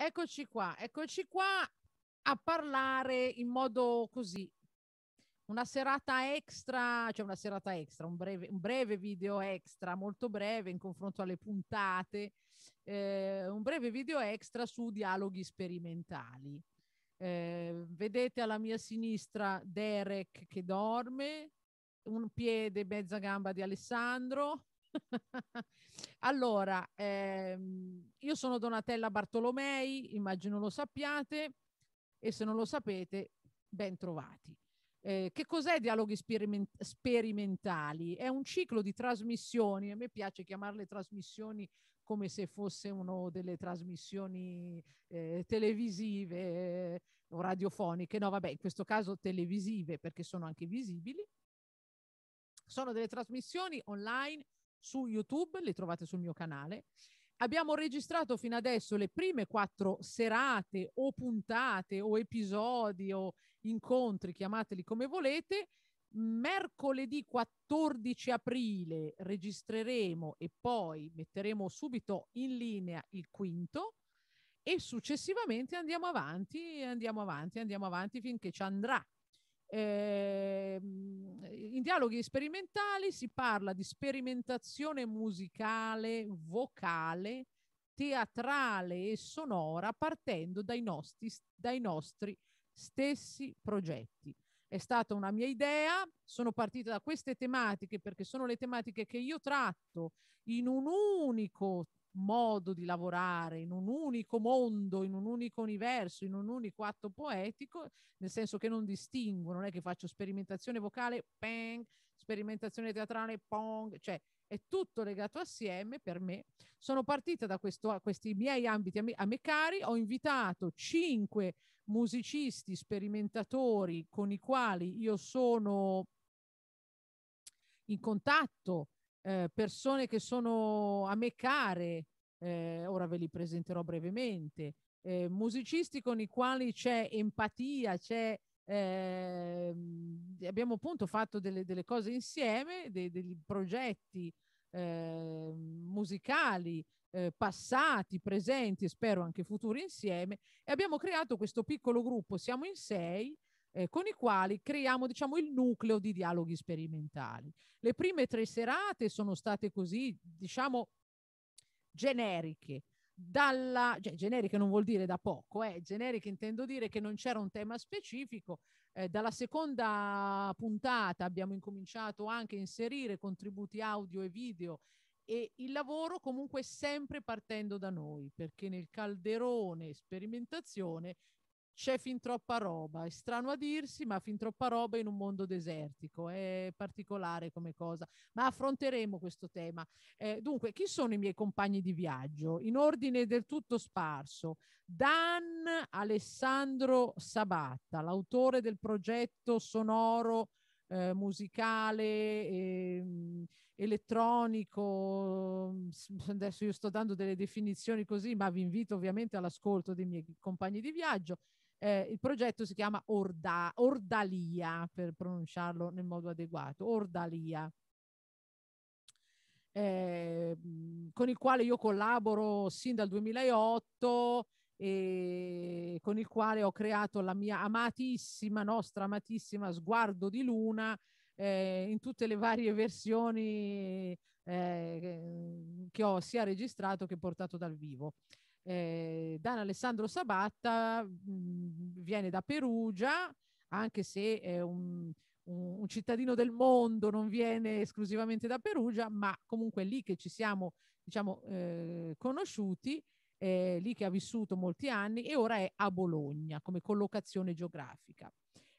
Eccoci qua, eccoci qua a parlare in modo così. Una serata extra, cioè una serata extra, un breve, un breve video extra, molto breve in confronto alle puntate, eh, un breve video extra su dialoghi sperimentali. Eh, vedete alla mia sinistra Derek che dorme, un piede e mezza gamba di Alessandro, allora, ehm, io sono Donatella Bartolomei, immagino lo sappiate e se non lo sapete, ben trovati. Eh, che cos'è Dialoghi Speriment- Sperimentali? È un ciclo di trasmissioni, a me piace chiamarle trasmissioni come se fosse una delle trasmissioni eh, televisive eh, o radiofoniche, no vabbè, in questo caso televisive perché sono anche visibili. Sono delle trasmissioni online su YouTube, le trovate sul mio canale. Abbiamo registrato fino adesso le prime quattro serate o puntate o episodi o incontri, chiamateli come volete. Mercoledì 14 aprile registreremo e poi metteremo subito in linea il quinto e successivamente andiamo avanti, andiamo avanti, andiamo avanti finché ci andrà eh, in dialoghi sperimentali si parla di sperimentazione musicale, vocale, teatrale e sonora partendo dai nostri, dai nostri stessi progetti. È stata una mia idea, sono partita da queste tematiche perché sono le tematiche che io tratto in un unico modo di lavorare in un unico mondo, in un unico universo, in un unico atto poetico, nel senso che non distingo, non è che faccio sperimentazione vocale, peng, sperimentazione teatrale, pong, cioè è tutto legato assieme per me. Sono partita da questo, questi miei ambiti a me, a me, cari, ho invitato cinque musicisti sperimentatori con i quali io sono in contatto eh, persone che sono a me care, eh, ora ve li presenterò brevemente, eh, musicisti con i quali c'è empatia, c'è, ehm, abbiamo appunto fatto delle, delle cose insieme, dei, dei progetti eh, musicali, eh, passati, presenti e spero anche futuri insieme e abbiamo creato questo piccolo gruppo, siamo in sei eh, con i quali creiamo diciamo, il nucleo di dialoghi sperimentali. Le prime tre serate sono state così, diciamo, generiche. Dalla, cioè, generiche non vuol dire da poco, eh, generiche intendo dire che non c'era un tema specifico. Eh, dalla seconda puntata abbiamo incominciato anche a inserire contributi audio e video e il lavoro comunque sempre partendo da noi, perché nel calderone sperimentazione c'è fin troppa roba, è strano a dirsi, ma fin troppa roba in un mondo desertico, è particolare come cosa, ma affronteremo questo tema. Eh, dunque, chi sono i miei compagni di viaggio? In ordine del tutto sparso, Dan Alessandro Sabatta, l'autore del progetto sonoro eh, musicale, eh, elettronico. Mm, adesso io sto dando delle definizioni così, ma vi invito ovviamente all'ascolto dei miei compagni di viaggio. Eh, il progetto si chiama Orda, Ordalia, per pronunciarlo nel modo adeguato, Ordalia. Eh, con il quale io collaboro sin dal 2008 e con il quale ho creato la mia amatissima, nostra amatissima Sguardo di Luna eh, in tutte le varie versioni eh, che ho sia registrato che portato dal vivo. Eh, Dan Alessandro Sabatta mh, mm, viene da Perugia, anche se è un, un, un, cittadino del mondo, non viene esclusivamente da Perugia, ma comunque è lì che ci siamo diciamo, eh, conosciuti, eh, lì che ha vissuto molti anni e ora è a Bologna come collocazione geografica.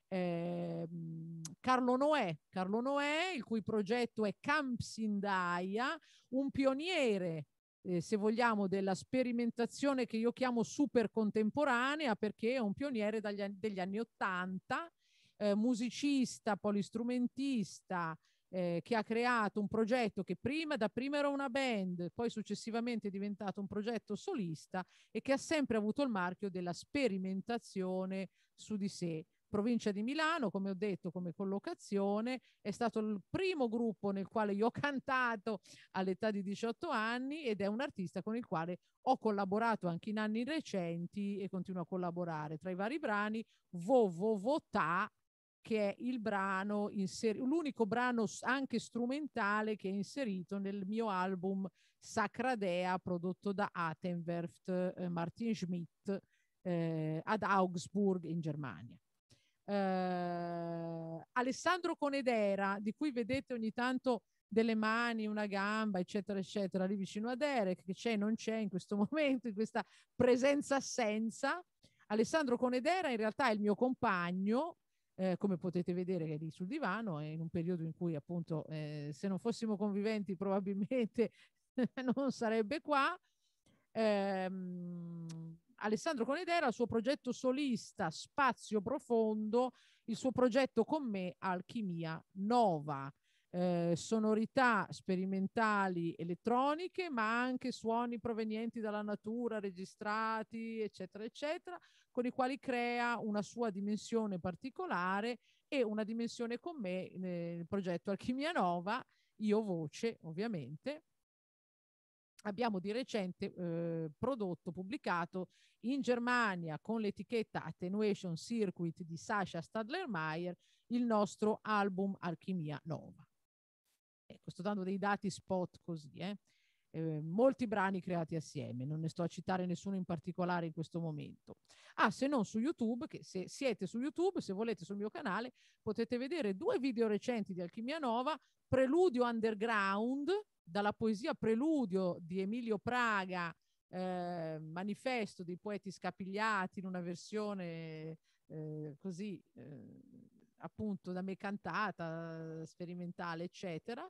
Ehm, Carlo, Noè, Carlo Noè, il cui progetto è Campsindaia, un pioniere eh, se vogliamo, della sperimentazione che io chiamo super contemporanea perché è un pioniere dagli, degli anni Ottanta, eh, musicista, polistrumentista, eh, che ha creato un progetto che prima, da prima era una band, poi successivamente è diventato un progetto solista e che ha sempre avuto il marchio della sperimentazione su di sé provincia di Milano, come ho detto, come collocazione, è stato il primo gruppo nel quale io ho cantato all'età di 18 anni ed è un artista con il quale ho collaborato anche in anni recenti e continuo a collaborare. Tra i vari brani, Vovovotà, che è il brano, inseri- l'unico brano anche strumentale che è inserito nel mio album Sacra Dea prodotto da Atenwerft eh, Martin Schmidt eh, ad Augsburg in Germania. Eh, Alessandro Conedera, di cui vedete ogni tanto delle mani, una gamba, eccetera, eccetera, lì vicino a Derek, che c'è e non c'è in questo momento, in questa presenza-assenza. Alessandro Conedera in realtà è il mio compagno, eh, come potete vedere che è lì sul divano, è in un periodo in cui appunto eh, se non fossimo conviventi probabilmente non sarebbe qua. Eh, Alessandro Conedera, il suo progetto solista Spazio Profondo, il suo progetto con me Alchimia Nova. Eh, sonorità sperimentali elettroniche, ma anche suoni provenienti dalla natura, registrati, eccetera, eccetera, con i quali crea una sua dimensione particolare e una dimensione con me nel eh, progetto Alchimia Nova, io voce ovviamente, abbiamo di recente eh, prodotto, pubblicato in Germania con l'etichetta Attenuation Circuit di Sasha Stadler-Meyer il nostro album Alchimia Nova. Ecco, sto dando dei dati spot così, eh? Eh, molti brani creati assieme, non ne sto a citare nessuno in particolare in questo momento. Ah, se non su YouTube, che se siete su YouTube, se volete sul mio canale, potete vedere due video recenti di Alchimia Nova, Preludio Underground, dalla poesia Preludio di Emilio Praga, eh, manifesto dei poeti scapigliati in una versione eh, così eh, appunto da me cantata, sperimentale, eccetera,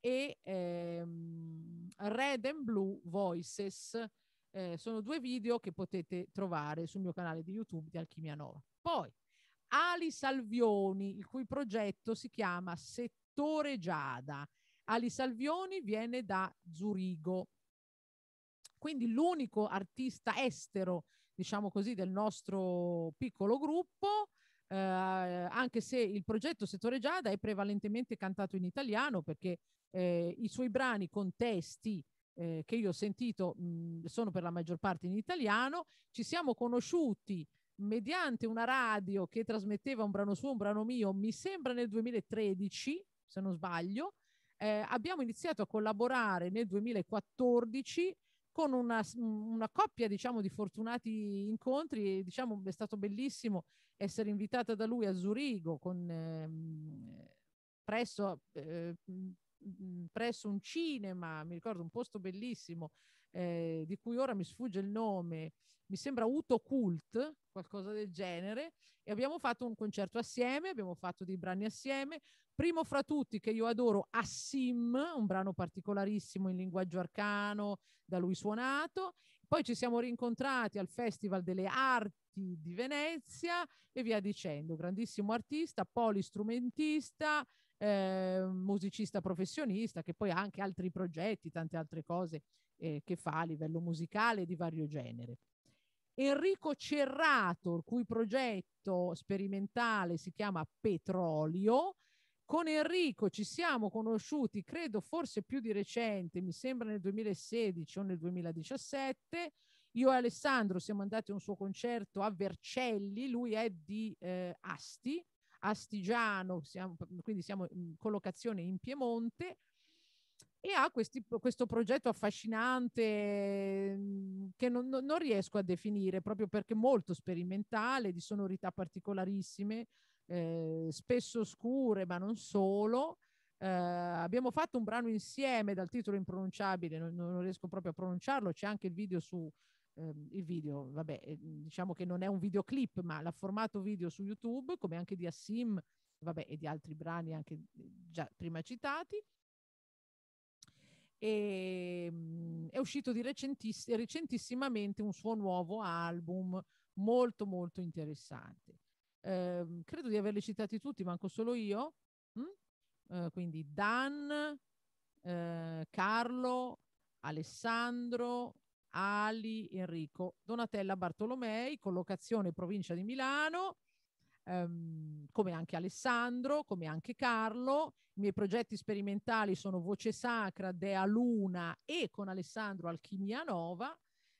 e ehm, Red and Blue Voices. Eh, sono due video che potete trovare sul mio canale di YouTube di Alchimia Nova. Poi Ali Salvioni, il cui progetto si chiama Settore Giada Ali Salvioni viene da Zurigo. Quindi l'unico artista estero, diciamo così, del nostro piccolo gruppo, eh, anche se il progetto Settore Giada è prevalentemente cantato in italiano perché eh, i suoi brani con testi eh, che io ho sentito mh, sono per la maggior parte in italiano, ci siamo conosciuti mediante una radio che trasmetteva un brano suo, un brano mio, mi sembra nel 2013, se non sbaglio, eh, abbiamo iniziato a collaborare nel 2014 con una, una, coppia diciamo di fortunati incontri diciamo è stato bellissimo essere invitata da lui a Zurigo con, eh, presso, eh, presso un cinema mi ricordo un posto bellissimo eh, di cui ora mi sfugge il nome, mi sembra Uto Cult, qualcosa del genere, e abbiamo fatto un concerto assieme, abbiamo fatto dei brani assieme, primo fra tutti che io adoro, Assim, un brano particolarissimo in linguaggio arcano, da lui suonato, poi ci siamo rincontrati al Festival delle Arti di Venezia e via dicendo, grandissimo artista, polistrumentista, eh, musicista professionista, che poi ha anche altri progetti, tante altre cose eh, che fa a livello musicale di vario genere. Enrico Cerrato, il cui progetto sperimentale si chiama Petrolio. Con Enrico ci siamo conosciuti, credo forse più di recente, mi sembra nel 2016 o nel 2017. Io e Alessandro siamo andati a un suo concerto a Vercelli, lui è di eh, Asti, astigiano, siamo, quindi siamo in collocazione in Piemonte e ha questi, questo progetto affascinante mm, che non, non, riesco a definire proprio perché molto sperimentale, di sonorità particolarissime, eh, spesso scure, ma non solo. Eh, abbiamo fatto un brano insieme dal titolo impronunciabile, non, non riesco proprio a pronunciarlo, c'è anche il video su, Um, il video, vabbè, eh, diciamo che non è un videoclip, ma l'ha formato video su YouTube, come anche di Assim, vabbè, e di altri brani anche eh, già prima citati e ehm, mh, è uscito di recentiss- recentissimamente un suo nuovo album molto molto interessante. Eh, credo di averli citati tutti, manco solo io. Mm? Eh, quindi Dan, eh, Carlo, Alessandro, Ali, Enrico, Donatella Bartolomei, collocazione provincia di Milano ehm, come anche Alessandro, come anche Carlo. I miei progetti sperimentali sono Voce Sacra, Dea Luna e con Alessandro Alchimia Nova.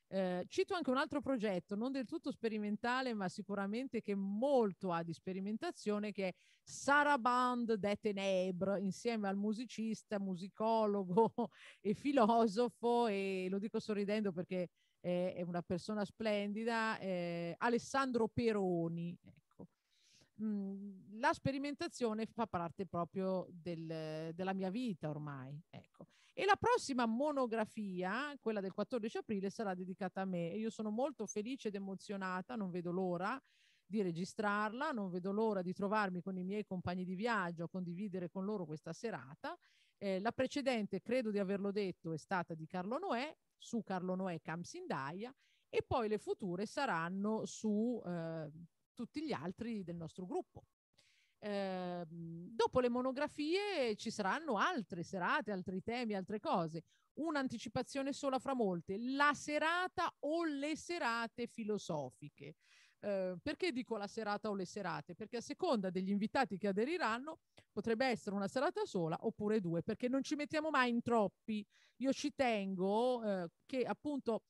Eh, cito anche un altro progetto, non del tutto sperimentale, ma sicuramente che molto ha di sperimentazione, che è Saraband de Tenebre, insieme al musicista, musicologo e filosofo, e lo dico sorridendo perché eh, è una persona splendida, eh, Alessandro Peroni, Mhmm, la sperimentazione fa parte proprio del, della mia vita ormai. Ecco. E la prossima monografia, quella del 14 aprile, sarà dedicata a me. io sono molto felice ed emozionata, non vedo l'ora di registrarla, non vedo l'ora di trovarmi con i miei compagni di viaggio, a condividere con loro questa serata. Eh, la precedente, credo di averlo detto, è stata di Carlo Noè, su Carlo Noè Camsindaia, e poi le future saranno su eh, tutti gli altri del nostro gruppo. Eh, dopo le monografie ci saranno altre serate, altri temi, altre cose. Un'anticipazione sola fra molte, la serata o le serate filosofiche. Eh, perché dico la serata o le serate? Perché a seconda degli invitati che aderiranno potrebbe essere una serata sola oppure due, perché non ci mettiamo mai in troppi. Io ci tengo eh, che appunto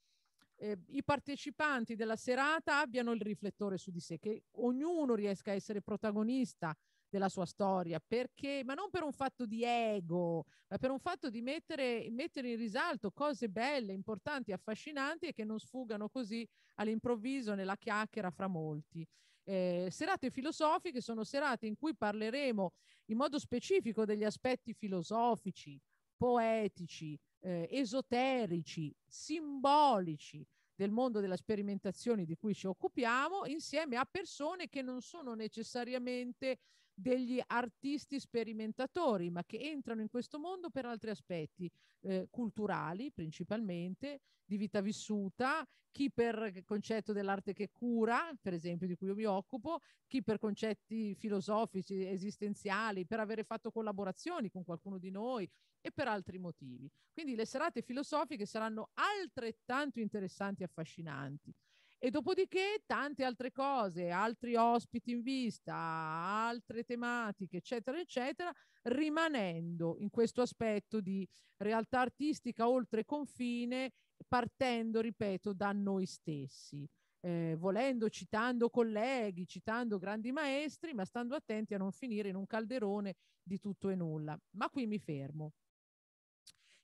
eh, i partecipanti della serata abbiano il riflettore su di sé, che ognuno riesca a essere protagonista della sua storia, perché, ma non per un fatto di ego, ma per un fatto di mettere, mettere in risalto cose belle, importanti, affascinanti e che non sfuggano così all'improvviso nella chiacchiera fra molti. Eh, serate filosofiche sono serate in cui parleremo in modo specifico degli aspetti filosofici, poetici, eh, esoterici, simbolici del mondo della sperimentazione di cui ci occupiamo, insieme a persone che non sono necessariamente degli artisti sperimentatori, ma che entrano in questo mondo per altri aspetti eh, culturali principalmente, di vita vissuta, chi per concetto dell'arte che cura, per esempio di cui io mi occupo, chi per concetti filosofici, esistenziali, per avere fatto collaborazioni con qualcuno di noi e per altri motivi. Quindi le serate filosofiche saranno altrettanto interessanti e affascinanti. E dopodiché tante altre cose, altri ospiti in vista, altre tematiche, eccetera, eccetera, rimanendo in questo aspetto di realtà artistica oltre confine, partendo, ripeto, da noi stessi. Eh, volendo, citando colleghi, citando grandi maestri, ma stando attenti a non finire in un calderone di tutto e nulla. Ma qui mi fermo.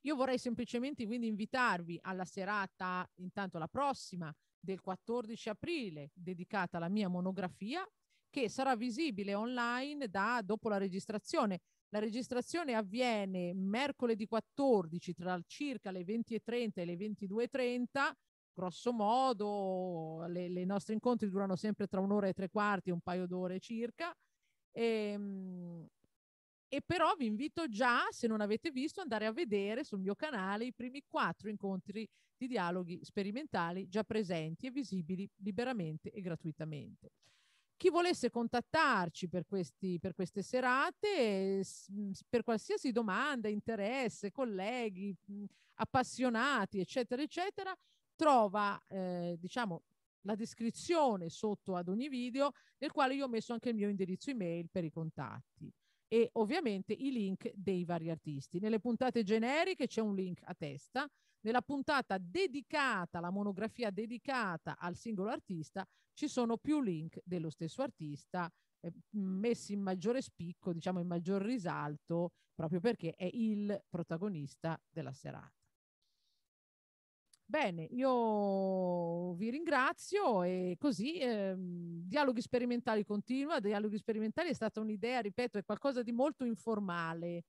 Io vorrei semplicemente quindi invitarvi alla serata, intanto la prossima del 14 aprile dedicata alla mia monografia che sarà visibile online da dopo la registrazione. La registrazione avviene mercoledì 14 tra circa le 20.30 e le 22.30. Grosso modo, i nostri incontri durano sempre tra un'ora e tre quarti, un paio d'ore circa. E, ehm, e però vi invito già, se non avete visto, andare a vedere sul mio canale i primi quattro incontri di dialoghi sperimentali già presenti e visibili liberamente e gratuitamente. Chi volesse contattarci per, questi, per queste serate, per qualsiasi domanda, interesse, colleghi, appassionati, eccetera, eccetera, trova, eh, diciamo, la descrizione sotto ad ogni video, nel quale io ho messo anche il mio indirizzo email per i contatti e ovviamente i link dei vari artisti. Nelle puntate generiche c'è un link a testa, nella puntata dedicata, la monografia dedicata al singolo artista, ci sono più link dello stesso artista eh, messi in maggiore spicco, diciamo in maggior risalto, proprio perché è il protagonista della serata. Bene, io vi ringrazio e così eh, Dialoghi Sperimentali continua. Dialoghi Sperimentali è stata un'idea, ripeto, è qualcosa di molto informale.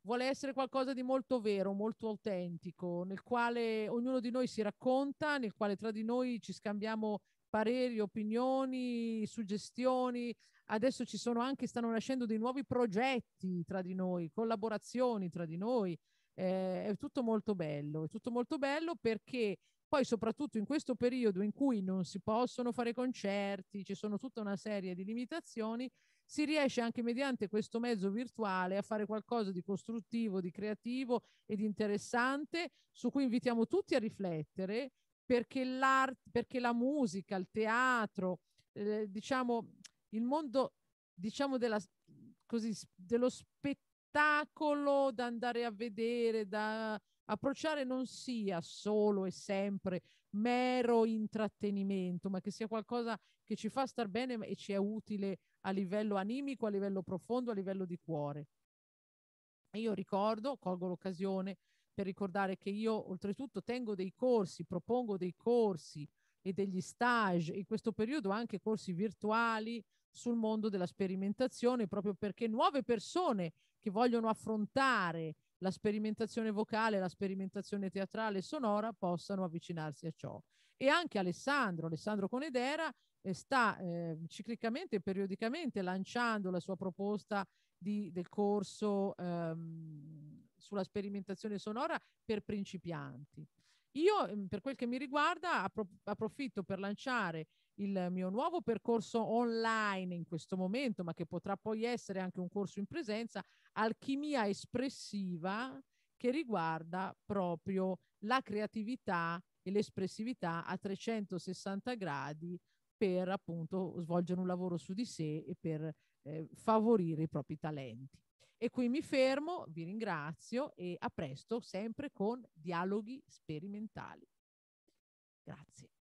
Vuole essere qualcosa di molto vero, molto autentico, nel quale ognuno di noi si racconta, nel quale tra di noi ci scambiamo pareri, opinioni, suggestioni. Adesso ci sono anche, stanno nascendo dei nuovi progetti tra di noi, collaborazioni tra di noi eh, è tutto molto bello, è tutto molto bello perché poi soprattutto in questo periodo in cui non si possono fare concerti, ci sono tutta una serie di limitazioni, si riesce anche mediante questo mezzo virtuale a fare qualcosa di costruttivo, di creativo e di interessante su cui invitiamo tutti a riflettere perché, perché la musica, il teatro, eh, diciamo il mondo diciamo della, così, dello spettacolo spettacolo da andare a vedere, da approcciare non sia solo e sempre mero intrattenimento, ma che sia qualcosa che ci fa star bene e ci è utile a livello animico, a livello profondo, a livello di cuore. io ricordo, colgo l'occasione per ricordare che io oltretutto tengo dei corsi, propongo dei corsi e degli stage, in questo periodo anche corsi virtuali sul mondo della sperimentazione, proprio perché nuove persone che vogliono affrontare la sperimentazione vocale, la sperimentazione teatrale e sonora possano avvicinarsi a ciò. E anche Alessandro, Alessandro Conedera, eh, sta eh, ciclicamente e periodicamente lanciando la sua proposta di, del corso ehm, sulla sperimentazione sonora per principianti. Io, mhmm, per quel che mi riguarda, approfitto per lanciare il mio nuovo percorso online in questo momento, ma che potrà poi essere anche un corso in presenza, alchimia espressiva che riguarda proprio la creatività e l'espressività a 360 gradi per appunto svolgere un lavoro su di sé e per eh, favorire i propri talenti. E qui mi fermo, vi ringrazio e a presto sempre con dialoghi sperimentali. Grazie.